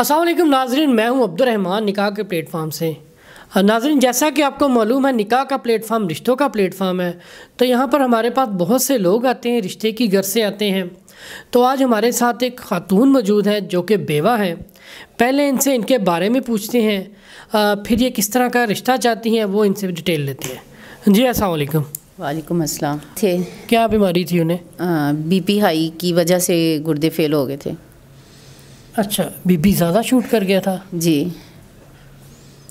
असलम नाजरीन मैं हूँ अब्दुलरहमान निकाह के प्लेटफार्म से नाजरन जैसा कि आपको मालूम है निकाह का प्लेटफार्म रिश्तों का प्लेटफार्म है तो यहाँ पर हमारे पास बहुत से लोग आते हैं रिश्ते की घर से आते हैं तो आज हमारे साथ एक खातून मौजूद है जो कि बेवा है पहले इनसे इनके बारे में पूछते हैं आ, फिर ये किस तरह का रिश्ता चाहती हैं वो इनसे डिटेल लेते हैं जी असल वालेकुम अस्सलाम थे क्या बीमारी थी उन्हें बीपी हाई की वजह से गुर्दे फेल हो गए थे अच्छा बीपी ज़्यादा शूट कर गया था जी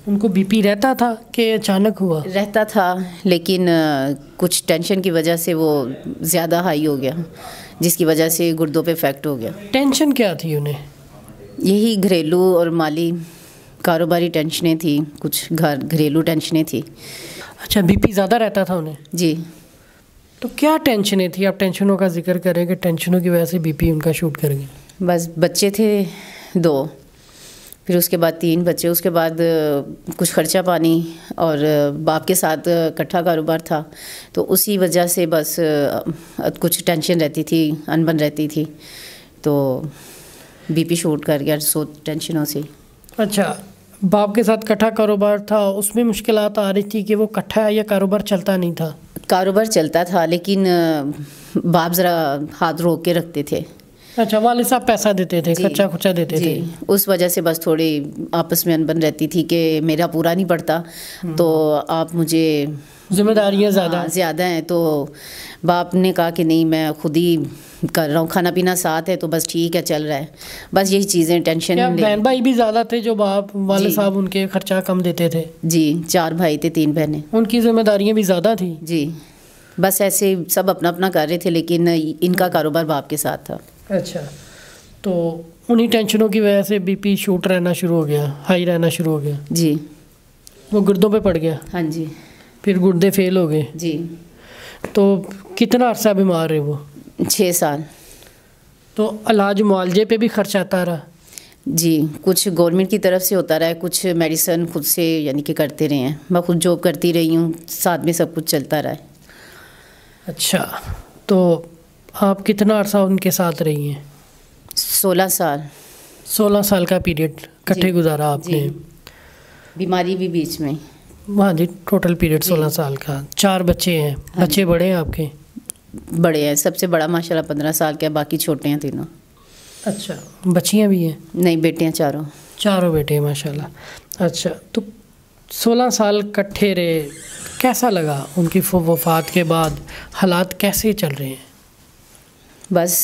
उनको बीपी रहता था कि अचानक हुआ रहता था लेकिन कुछ टेंशन की वजह से वो ज़्यादा हाई हो गया जिसकी वजह से गुर्दों पे इफेक्ट हो गया टेंशन क्या थी उन्हें यही घरेलू और माली कारोबारी टेंशनें थी कुछ घर घरेलू टेंशनें थी अच्छा बीपी ज़्यादा रहता था उन्हें जी तो क्या टेंशनें थी आप टेंशनों का जिक्र करें कि टेंशनों की वजह से बीपी उनका शूट कर गया बस बच्चे थे दो फिर उसके बाद तीन बच्चे उसके बाद कुछ खर्चा पानी और बाप के साथ इकट्ठा कारोबार था तो उसी वजह से बस कुछ टेंशन रहती थी अनबन रहती थी तो बीपी शूट कर गया सो टेंशनों से अच्छा बाप के साथ इकट्ठा कारोबार था उसमें मुश्किल आ रही थी कि वो इकट्ठा या कारोबार चलता नहीं था कारोबार चलता था लेकिन बाप ज़रा हाथ रोक के रखते थे अच्छा वाले साहब पैसा देते थे खर्चा खुचा देते थे उस वजह से बस थोड़ी आपस में अनबन रहती थी कि मेरा पूरा नहीं पड़ता हम्म। तो आप मुझे जिम्मेदारियाँ ज़्यादा हाँ, ज़्यादा हैं तो बाप ने कहा कि नहीं मैं खुद ही कर रहा हूँ खाना पीना साथ है तो बस ठीक है चल रहा है बस यही चीज़ें टेंशन बहन भाई भी ज़्यादा थे जो बाप वाले साहब उनके खर्चा कम देते थे जी चार भाई थे तीन बहनें उनकी जिम्मेदारियाँ भी ज़्यादा थी जी बस ऐसे सब अपना अपना कर रहे थे लेकिन इनका कारोबार बाप के साथ था अच्छा तो उन्हीं टेंशनों की वजह से बीपी शूट रहना शुरू हो गया हाई रहना शुरू हो गया जी वो गुर्दों पे पड़ गया हाँ जी फिर गुर्दे फेल हो गए जी तो कितना अरसा बीमार है वो छः साल तो इलाज मुआवजे पे भी खर्च आता रहा जी कुछ गवर्नमेंट की तरफ से होता रहा है कुछ मेडिसन खुद से यानी कि करते रहे हैं मैं खुद जॉब करती रही हूँ साथ में सब कुछ चलता रहा है अच्छा तो आप कितना अर्सा उनके साथ रही हैं सोलह साल सोलह साल का पीरियड कट्ठे गुजारा आपने बीमारी भी बीच में हाँ जी टोटल पीरियड सोलह साल का चार बच्चे हैं हाँ बच्चे बड़े हैं आपके बड़े हैं सबसे बड़ा माशाल्लाह पंद्रह साल के बाकी छोटे हैं तीनों अच्छा बच्चियाँ भी हैं नहीं बेटियाँ चारों चारों बेटे हैं माशाल्लाह अच्छा तो सोलह साल कट्ठे रहे कैसा लगा उनकी वफात के बाद हालात कैसे चल रहे हैं बस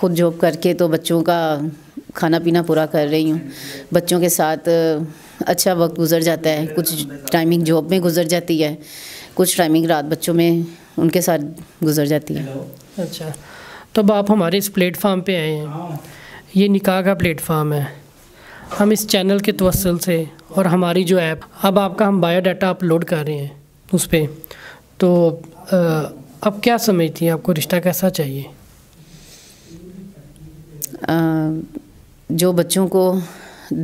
खुद जॉब करके तो बच्चों का खाना पीना पूरा कर रही हूँ बच्चों के साथ अच्छा वक्त गुजर जाता है कुछ टाइमिंग जॉब में गुजर जाती है कुछ टाइमिंग रात बच्चों में उनके साथ गुजर जाती है अच्छा तब तो आप हमारे इस प्लेटफार्म पे आए हैं ये निकाह का प्लेटफार्म है हम इस चैनल के तवसल से और हमारी जो ऐप अब आपका हम बायोडाटा अपलोड कर रहे हैं उस पर तो अब क्या समझती हैं आपको रिश्ता कैसा चाहिए आ, जो बच्चों को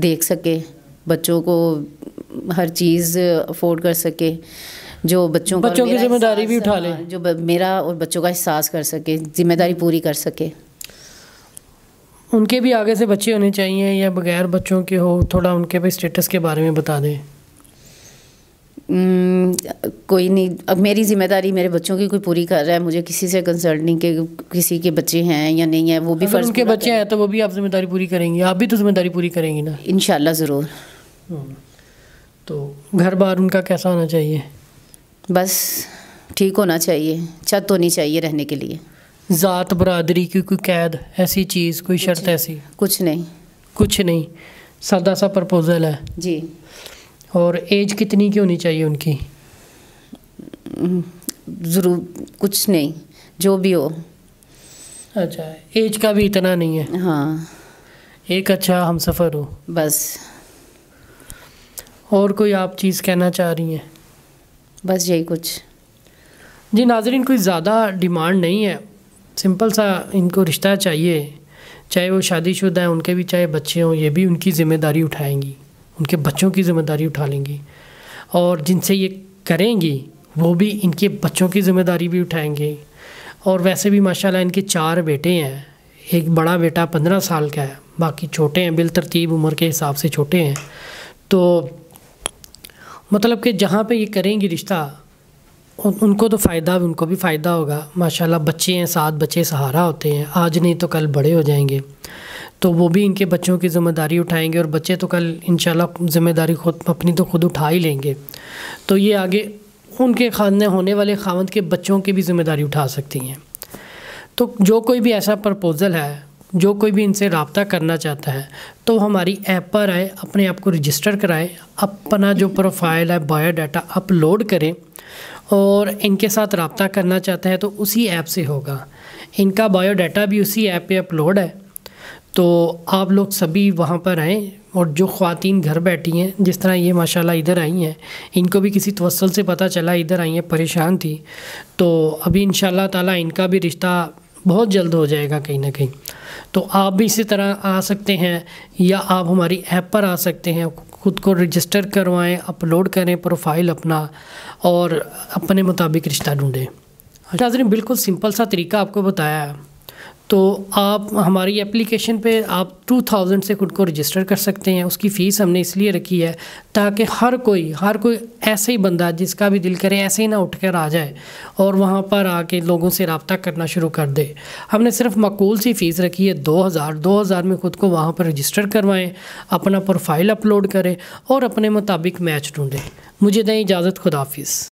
देख सके बच्चों को हर चीज़ अफोर्ड कर सके जो बच्चों बच्चों की जिम्मेदारी भी उठा ले हाँ, जो मेरा और बच्चों का एहसास कर सके जिम्मेदारी पूरी कर सके उनके भी आगे से बच्चे होने चाहिए या बगैर बच्चों के हो थोड़ा उनके भी स्टेटस के बारे में बता दें कोई नहीं अब मेरी ज़िम्मेदारी मेरे बच्चों की कोई पूरी कर रहा है मुझे किसी से कंसल्ट नहीं कि किसी के बच्चे हैं या नहीं है वो भी फर्ज उनके बच्चे हैं तो वो भी आप जिम्मेदारी पूरी करेंगी आप भी तो जिम्मेदारी पूरी करेंगी ना इन ज़रूर हाँ। तो घर बार उनका कैसा होना चाहिए बस ठीक होना चाहिए छत तो होनी चाहिए रहने के लिए ज़ात बरदरी की कोई कैद ऐसी चीज़ कोई शर्त ऐसी कुछ नहीं कुछ नहीं सादा सा प्रपोज़ल है जी और एज कितनी की होनी चाहिए उनकी ज़रूर कुछ नहीं जो भी हो अच्छा एज का भी इतना नहीं है हाँ एक अच्छा हम सफ़र हो बस और कोई आप चीज़ कहना चाह रही हैं बस यही कुछ जी नाजरीन कोई ज़्यादा डिमांड नहीं है सिंपल सा इनको रिश्ता चाहिए चाहे वो शादीशुदा हैं उनके भी चाहे बच्चे हों ये भी उनकी ज़िम्मेदारी उठाएंगी उनके बच्चों की ज़िम्मेदारी उठा लेंगी और जिनसे ये करेंगी वो भी इनके बच्चों की ज़िम्मेदारी भी उठाएंगे और वैसे भी माशाल्लाह इनके चार बेटे हैं एक बड़ा बेटा पंद्रह साल का है बाकी छोटे हैं बिल तरतीब उम्र के हिसाब से छोटे हैं तो मतलब कि जहाँ पे ये करेंगी रिश्ता उन, उनको तो फ़ायदा उनको भी फ़ायदा होगा माशाल्लाह बच्चे हैं साथ बच्चे सहारा होते हैं आज नहीं तो कल बड़े हो जाएंगे तो वो भी इनके बच्चों की ज़िम्मेदारी उठाएंगे और बच्चे तो कल इन ज़िम्मेदारी खुद अपनी तो खुद उठा ही लेंगे तो ये आगे उनके खाने होने वाले खावंद के बच्चों की भी ज़िम्मेदारी उठा सकती हैं तो जो कोई भी ऐसा प्रपोज़ल है जो कोई भी इनसे रबता करना चाहता है तो हमारी ऐप पर आए अपने आप को रजिस्टर कराएँ अपना जो प्रोफाइल है बायोडाटा अपलोड करें और इनके साथ रबता करना चाहता है तो उसी ऐप से होगा इनका बायोडाटा भी उसी ऐप पे अपलोड है तो आप लोग सभी वहाँ पर आएँ और जो ख़वातीन घर बैठी हैं जिस तरह ये माशाल्लाह इधर आई हैं इनको भी किसी तवसल से पता चला इधर आई हैं परेशान थी तो अभी इन ताला इनका भी रिश्ता बहुत जल्द हो जाएगा कहीं ना कहीं तो आप भी इसी तरह आ सकते हैं या आप हमारी ऐप पर आ सकते हैं ख़ुद को रजिस्टर करवाएं अपलोड करें प्रोफाइल अपना और अपने मुताबिक रिश्ता ढूँढें नाजरीन बिल्कुल सिंपल सा तरीका आपको बताया है तो आप हमारी एप्लीकेशन पे आप 2000 से खुद को रजिस्टर कर सकते हैं उसकी फ़ीस हमने इसलिए रखी है ताकि हर कोई हर कोई ऐसे ही बंदा जिसका भी दिल करे ऐसे ही ना उठ कर आ जाए और वहाँ पर आके लोगों से रबता करना शुरू कर दे हमने सिर्फ मकूल सी फ़ीस रखी है 2000 2000 में ख़ुद को वहाँ पर रजिस्टर करवाएँ अपना प्रोफाइल अपलोड करें और अपने मुताबिक मैच ढूँढें मुझे दें इजाज़त खुदाफिज़